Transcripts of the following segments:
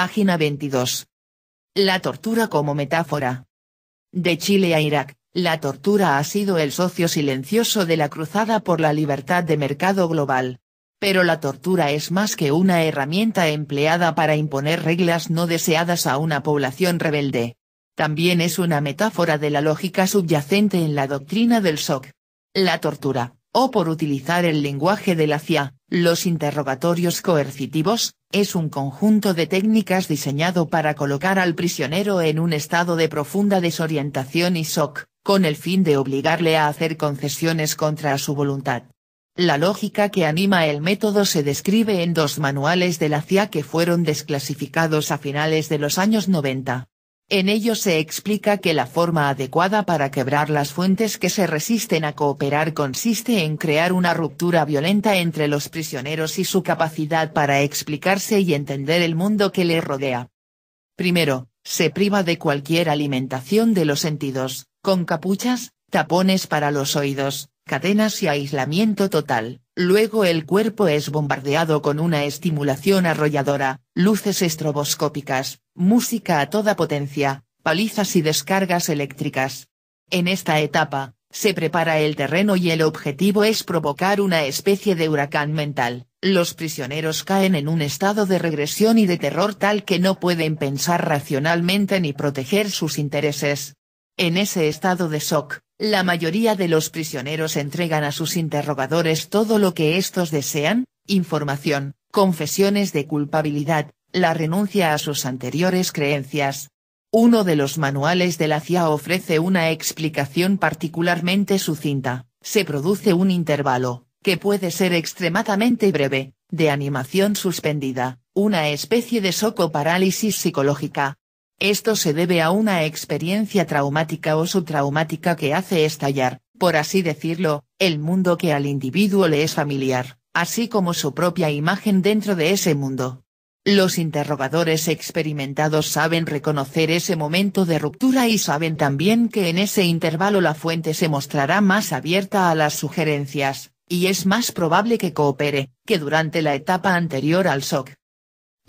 Página 22. La tortura como metáfora. De Chile a Irak, la tortura ha sido el socio silencioso de la cruzada por la libertad de mercado global. Pero la tortura es más que una herramienta empleada para imponer reglas no deseadas a una población rebelde. También es una metáfora de la lógica subyacente en la doctrina del shock. La tortura, o por utilizar el lenguaje de la CIA, los interrogatorios coercitivos, es un conjunto de técnicas diseñado para colocar al prisionero en un estado de profunda desorientación y shock, con el fin de obligarle a hacer concesiones contra su voluntad. La lógica que anima el método se describe en dos manuales de la CIA que fueron desclasificados a finales de los años 90. En ello se explica que la forma adecuada para quebrar las fuentes que se resisten a cooperar consiste en crear una ruptura violenta entre los prisioneros y su capacidad para explicarse y entender el mundo que le rodea. Primero, se priva de cualquier alimentación de los sentidos, con capuchas, tapones para los oídos, cadenas y aislamiento total. Luego el cuerpo es bombardeado con una estimulación arrolladora, luces estroboscópicas, música a toda potencia, palizas y descargas eléctricas. En esta etapa, se prepara el terreno y el objetivo es provocar una especie de huracán mental. Los prisioneros caen en un estado de regresión y de terror tal que no pueden pensar racionalmente ni proteger sus intereses. En ese estado de shock, la mayoría de los prisioneros entregan a sus interrogadores todo lo que estos desean, información, confesiones de culpabilidad, la renuncia a sus anteriores creencias. Uno de los manuales de la CIA ofrece una explicación particularmente sucinta, se produce un intervalo, que puede ser extremadamente breve, de animación suspendida, una especie de soco parálisis psicológica, esto se debe a una experiencia traumática o subtraumática que hace estallar, por así decirlo, el mundo que al individuo le es familiar, así como su propia imagen dentro de ese mundo. Los interrogadores experimentados saben reconocer ese momento de ruptura y saben también que en ese intervalo la fuente se mostrará más abierta a las sugerencias, y es más probable que coopere, que durante la etapa anterior al shock.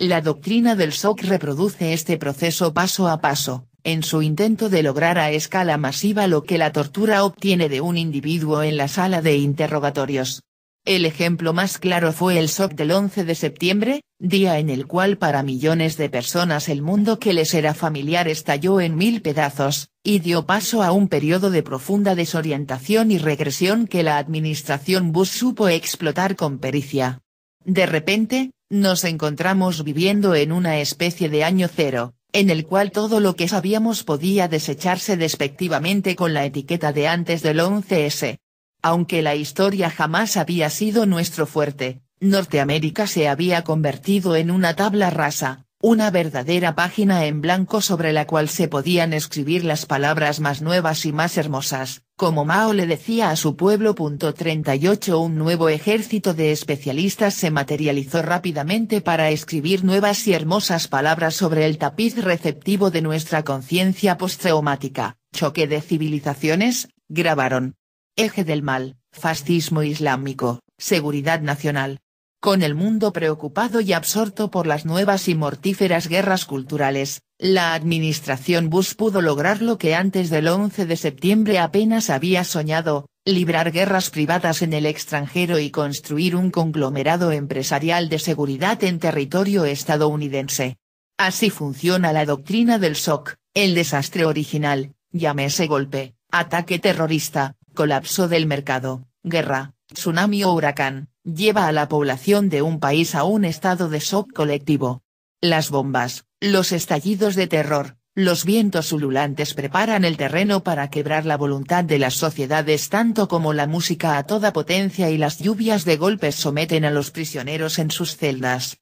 La doctrina del SOC reproduce este proceso paso a paso, en su intento de lograr a escala masiva lo que la tortura obtiene de un individuo en la sala de interrogatorios. El ejemplo más claro fue el SOC del 11 de septiembre, día en el cual para millones de personas el mundo que les era familiar estalló en mil pedazos, y dio paso a un periodo de profunda desorientación y regresión que la administración Bush supo explotar con pericia. De repente, nos encontramos viviendo en una especie de año cero, en el cual todo lo que sabíamos podía desecharse despectivamente con la etiqueta de antes del 11S. Aunque la historia jamás había sido nuestro fuerte, Norteamérica se había convertido en una tabla rasa, una verdadera página en blanco sobre la cual se podían escribir las palabras más nuevas y más hermosas, como Mao le decía a su pueblo. 38 Un nuevo ejército de especialistas se materializó rápidamente para escribir nuevas y hermosas palabras sobre el tapiz receptivo de nuestra conciencia postreumática choque de civilizaciones, grabaron. Eje del mal, fascismo islámico, seguridad nacional, con el mundo preocupado y absorto por las nuevas y mortíferas guerras culturales, la administración Bush pudo lograr lo que antes del 11 de septiembre apenas había soñado, librar guerras privadas en el extranjero y construir un conglomerado empresarial de seguridad en territorio estadounidense. Así funciona la doctrina del shock, el desastre original, llámese golpe, ataque terrorista, colapso del mercado, guerra, tsunami o huracán lleva a la población de un país a un estado de shock colectivo. Las bombas, los estallidos de terror, los vientos ululantes preparan el terreno para quebrar la voluntad de las sociedades tanto como la música a toda potencia y las lluvias de golpes someten a los prisioneros en sus celdas.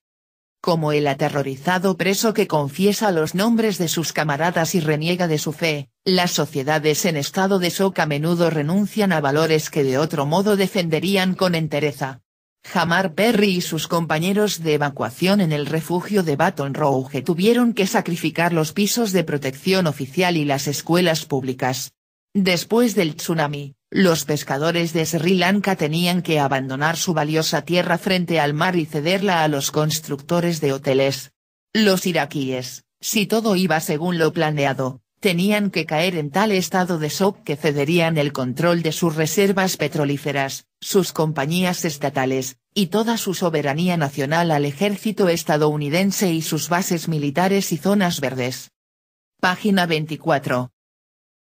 Como el aterrorizado preso que confiesa los nombres de sus camaradas y reniega de su fe, las sociedades en estado de shock a menudo renuncian a valores que de otro modo defenderían con entereza. Jamar Perry y sus compañeros de evacuación en el refugio de Baton Rouge tuvieron que sacrificar los pisos de protección oficial y las escuelas públicas. Después del tsunami, los pescadores de Sri Lanka tenían que abandonar su valiosa tierra frente al mar y cederla a los constructores de hoteles. Los iraquíes, si todo iba según lo planeado, tenían que caer en tal estado de shock que cederían el control de sus reservas petrolíferas, sus compañías estatales, y toda su soberanía nacional al ejército estadounidense y sus bases militares y zonas verdes. Página 24.